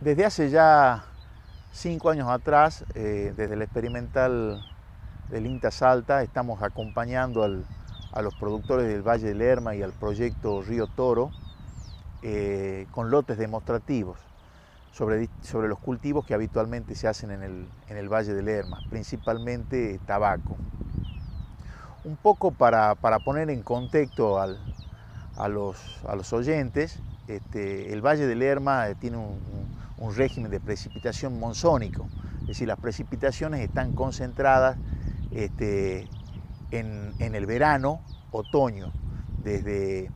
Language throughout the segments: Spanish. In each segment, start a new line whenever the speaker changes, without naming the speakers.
Desde hace ya cinco años atrás, eh, desde el experimental del INTA Salta, estamos acompañando a los productores del Valle del Lerma y al proyecto Río Toro eh, con lotes demostrativos sobre, los cultivos que habitualmente se hacen en el, Valle del Lerma, principalmente tabaco. Un poco para, poner en contexto a, los, oyentes, este, el Valle del Lerma eh, tiene un un régimen de precipitación monzónico, es decir, las precipitaciones están concentradas este, en, el verano, otoño, desde,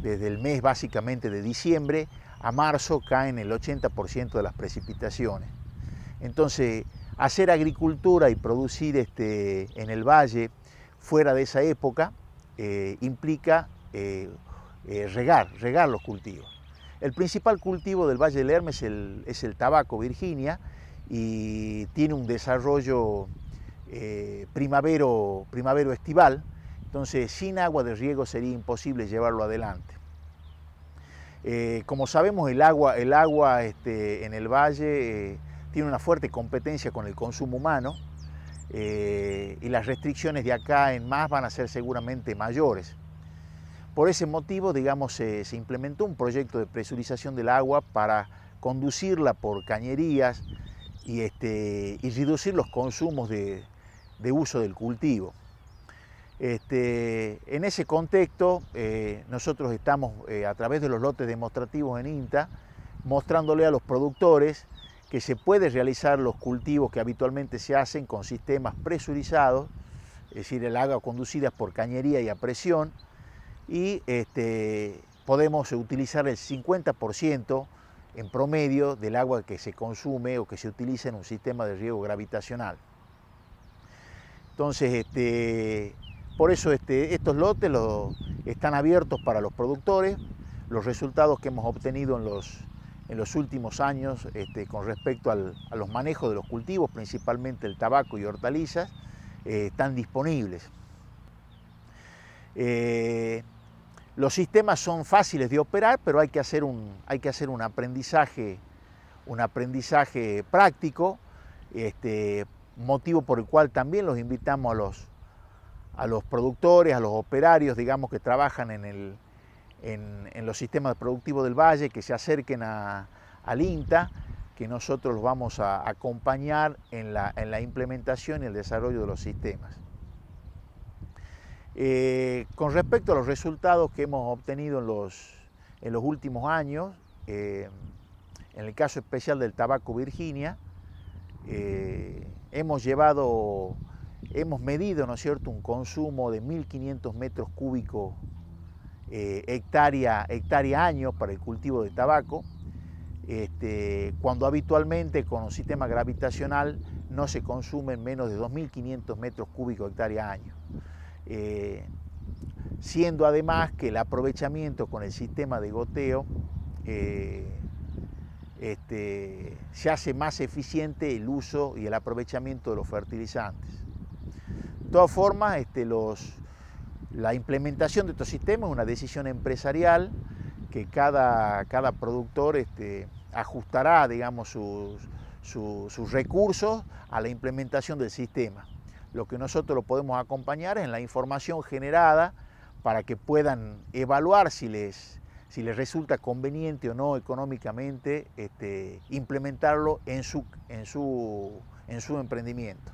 desde el mes básicamente de diciembre a marzo caen el 80% de las precipitaciones. Entonces, hacer agricultura y producir este, en el valle fuera de esa época eh, implica eh, eh, regar, regar los cultivos. El principal cultivo del Valle del Hermes es el, tabaco Virginia y tiene un desarrollo eh, primavero, primavero estival, entonces sin agua de riego sería imposible llevarlo adelante. Eh, como sabemos, el agua, el agua este, en el valle eh, tiene una fuerte competencia con el consumo humano y las restricciones de acá en más van a ser seguramente mayores. Por ese motivo, digamos, se, implementó un proyecto de presurización del agua para conducirla por cañerías y, este, reducir los consumos de, uso del cultivo. Este, en ese contexto, eh, nosotros estamos eh, a través de los lotes demostrativos en INTA mostrándole a los productores que se puede realizar los cultivos que habitualmente se hacen con sistemas presurizados, es decir, el agua conducida por cañería y a presión, y este, podemos utilizar el 50% en promedio del agua que se consume o que se utiliza en un sistema de riego gravitacional. Entonces, este, por eso este, estos lotes están abiertos para los productores. Los resultados que hemos obtenido en los, últimos años con respecto a los manejos de los cultivos, principalmente el tabaco y hortalizas, eh, están disponibles. Eh, los sistemas son fáciles de operar, pero hay que hacer un, hay que hacer un aprendizaje, un aprendizaje práctico, este, motivo por el cual también los invitamos a los, a los productores, a los operarios, digamos, que trabajan en, los sistemas productivos del valle, que se acerquen a, al INTA, que nosotros los vamos a acompañar en la implementación y el desarrollo de los sistemas. Eh, con respecto a los resultados que hemos obtenido en los, últimos años, eh, en el caso especial del tabaco Virginia, eh, hemos hemos medido, ¿no cierto?, un consumo de 1.500 metros cúbicos hectárea, hectárea año para el cultivo de tabaco, este, cuando habitualmente con un sistema gravitacional no se consumen menos de 2.500 metros cúbicos hectárea año. Eh, siendo además que el aprovechamiento con el sistema de goteo eh, este, se hace más eficiente el uso y el aprovechamiento de los fertilizantes. De todas formas, este, la implementación de estos sistemas es una decisión empresarial que cada, productor este, ajustará digamos, sus recursos a la implementación del sistema. Lo que nosotros lo podemos acompañar es en la información generada para que puedan evaluar si les, resulta conveniente o no económicamente este, implementarlo en su emprendimiento.